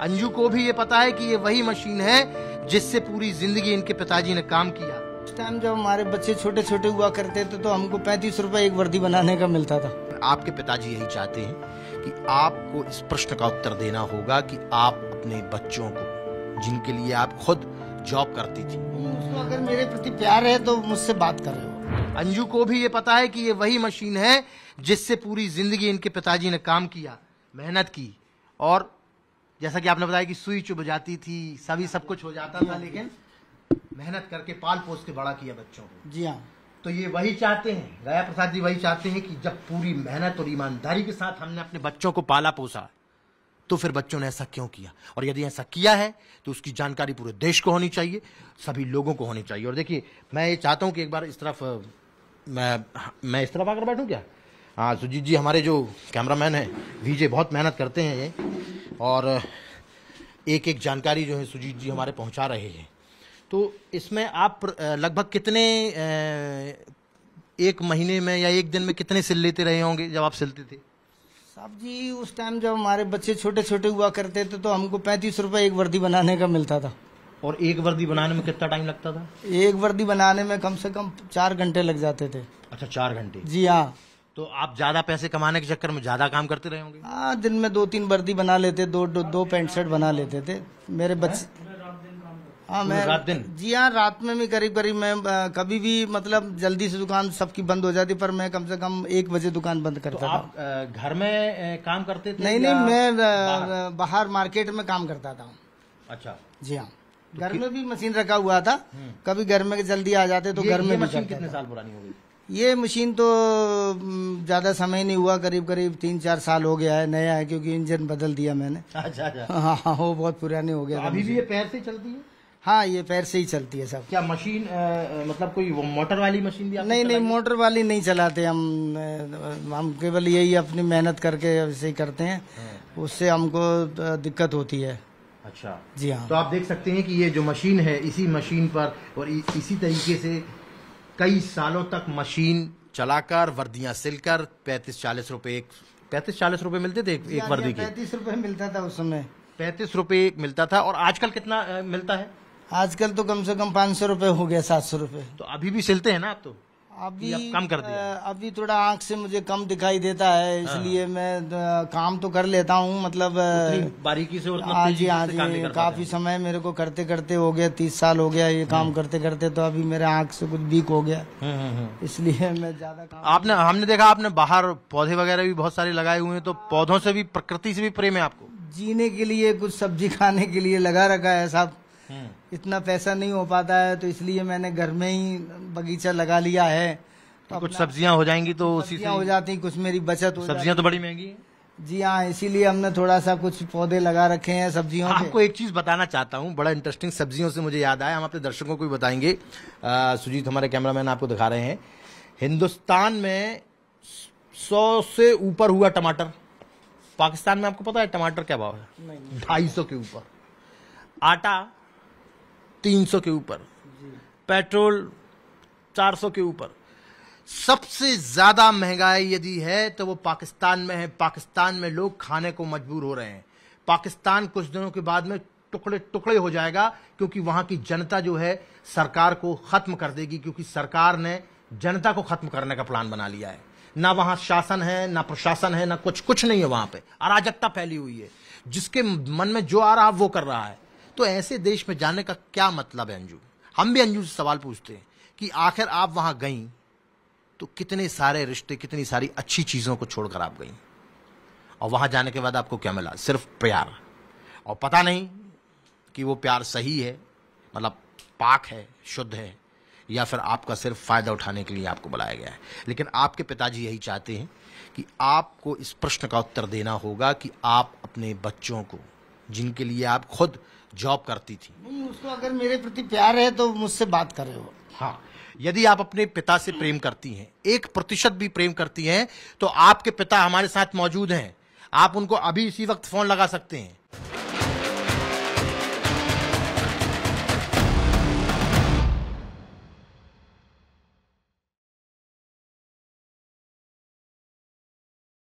अंजू को भी ये पता है कि ये वही मशीन है जिससे पूरी जिंदगी इनके पिताजी ने काम किया उस टाइम जब हमारे बच्चे छोटे छोटे हुआ करते थे तो हमको पैंतीस रूपए एक वर्दी बनाने का मिलता था आपके पिताजी यही चाहते हैं कि आपको इस प्रश्न का उत्तर देना होगा कि आप अपने बच्चों को जिनके लिए आप खुद जॉब करती थी उसको अगर मेरे प्रति प्यार है तो मुझसे बात कर रहे अंजू को भी ये पता है कि ये वही मशीन है जिससे पूरी जिंदगी इनके पिताजी ने काम किया मेहनत की और जैसा कि आपने बताया कि सुई चुभ जाती थी सभी सब कुछ हो जाता था लेकिन मेहनत करके पाल पोस के बड़ा किया बच्चों को जी हाँ तो ये वही चाहते हैं राया प्रसाद जी वही चाहते हैं कि जब पूरी मेहनत और ईमानदारी के साथ हमने अपने बच्चों को पाला पोसा तो फिर बच्चों ने ऐसा क्यों किया और यदि ऐसा किया है तो उसकी जानकारी पूरे देश को होनी चाहिए सभी लोगों को होनी चाहिए और देखिए मैं ये चाहता हूं कि एक बार इस तरफ मैं मैं इस तरफ आकर बैठूं क्या हाँ सुजीत जी हमारे जो कैमरामैन है वीजे बहुत मेहनत करते हैं ये और एक एक जानकारी जो है सुजीत जी हमारे पहुंचा रहे हैं तो इसमें आप लगभग कितने एक महीने में या एक दिन में कितने सिल लेते रहे होंगे जब आप सिलते थे साहब जी उस टाइम जब हमारे बच्चे छोटे छोटे हुआ करते थे तो हमको पैंतीस रुपये एक वर्दी बनाने का मिलता था और एक वर्दी बनाने में कितना टाइम लगता था एक वर्दी बनाने में कम से कम चार घंटे लग जाते थे अच्छा चार घंटे जी हाँ तो आप ज्यादा पैसे कमाने के चक्कर में ज्यादा काम करते रहे होंगे हाँ दिन में दो तीन वर्दी बना लेते दो दो, दो पैंट शर्ट बना लेते थे मेरे बच्चे हाँ मैं रात दिन जी हाँ रात में भी करीब करीब मैं आ, कभी भी मतलब जल्दी से दुकान सबकी बंद हो जाती पर मैं कम से कम एक बजे दुकान बंद करता तो आप था। घर में काम करते थे नहीं नहीं मैं बाहर? बाहर मार्केट में काम करता था अच्छा जी हाँ तो घर तो में भी मशीन रखा हुआ था हम्म। कभी घर में जल्दी आ जाते तो घर में मशीन कितने साल पुरानी होगी ये मशीन तो ज़्यादा समय नहीं हुआ करीब करीब तीन चार साल हो गया है नया है क्योंकि इंजन बदल दिया मैंने अच्छा, अच्छा। हाँ, हाँ, हाँ वो बहुत पुरानी हो गया तो अभी भी ये पैर से चलती है हाँ ये पैर से ही चलती है सब क्या मशीन आ, मतलब कोई मोटर वाली मशीन भी नहीं नहीं मोटर वाली नहीं चलाते हम हम केवल यही अपनी मेहनत करके ऐसे ही करते हैं हाँ। उससे हमको दिक्कत होती है अच्छा जी हाँ तो आप देख सकते हैं कि ये जो मशीन है इसी मशीन पर और इसी तरीके से कई सालों तक मशीन चलाकर वर्दियां सिलकर पैतीस चालीस रुपए पैंतीस चालीस रुपए मिलते थे एक, एक वर्दी के पैंतीस रुपए मिलता था उस समय पैंतीस रुपए मिलता था और आजकल कितना मिलता है आजकल तो कम से कम पाँच सौ रुपए हो गया सात सौ रुपए तो अभी भी सिलते हैं ना आप तो अभी कम कर दिया अभी थोड़ा आंख से मुझे कम दिखाई देता है हाँ। इसलिए मैं काम तो कर लेता हूँ मतलब बारीकी से हाँ जी हाँ जी काफी समय मेरे को करते करते हो गया तीस साल हो गया ये काम हाँ। करते करते तो अभी मेरे आंख से कुछ वीक हो गया हाँ, इसलिए मैं ज्यादा आपने हमने देखा आपने बाहर पौधे वगैरह भी बहुत सारे लगाए हुए हैं तो पौधों से भी प्रकृति से भी प्रेम है आपको जीने के लिए कुछ सब्जी खाने के लिए लगा रखा है साहब इतना पैसा नहीं हो पाता है तो इसलिए मैंने घर में ही बगीचा लगा लिया है तो, तो कुछ सब्जियां हो जाएंगी तो उसी से हो जाती कुछ मेरी बचत हो सब्जियां तो बड़ी महंगी जी हाँ इसीलिए हमने थोड़ा सा कुछ पौधे लगा रखे हैं सब्जियों आपको एक चीज बताना चाहता हूँ बड़ा इंटरेस्टिंग सब्जियों से मुझे याद आया हम अपने दर्शकों को भी बताएंगे सुजीत हमारे कैमरामैन आपको दिखा रहे हैं हिंदुस्तान में सौ से ऊपर हुआ टमाटर पाकिस्तान में आपको पता है टमाटर क्या भाव है ढाई सौ के ऊपर आटा 300 के ऊपर पेट्रोल 400 के ऊपर सबसे ज्यादा महंगाई यदि है तो वो पाकिस्तान में है पाकिस्तान में लोग खाने को मजबूर हो रहे हैं पाकिस्तान कुछ दिनों के बाद में टुकड़े टुकड़े हो जाएगा क्योंकि वहां की जनता जो है सरकार को खत्म कर देगी क्योंकि सरकार ने जनता को खत्म करने का प्लान बना लिया है ना वहां शासन है ना प्रशासन है ना कुछ कुछ नहीं है वहां पे अराजकता फैली हुई है जिसके मन में जो आ रहा वो कर रहा है तो ऐसे देश में जाने का क्या मतलब है अंजू हम भी अंजू से सवाल पूछते हैं कि आखिर आप वहां गई तो कितने सारे रिश्ते कितनी सारी अच्छी चीजों को छोड़कर आप गई और वहां जाने के बाद आपको क्या मिला सिर्फ प्यार और पता नहीं कि वो प्यार सही है मतलब पाक है शुद्ध है या फिर आपका सिर्फ फायदा उठाने के लिए आपको बुलाया गया है लेकिन आपके पिताजी यही चाहते हैं कि आपको इस प्रश्न का उत्तर देना होगा कि आप अपने बच्चों को जिनके लिए आप खुद जॉब करती थी नहीं उसको अगर मेरे प्रति प्यार है तो मुझसे बात कर रहे हो हाँ यदि आप अपने पिता से प्रेम करती हैं एक प्रतिशत भी प्रेम करती हैं तो आपके पिता हमारे साथ मौजूद हैं आप उनको अभी इसी वक्त फोन लगा सकते हैं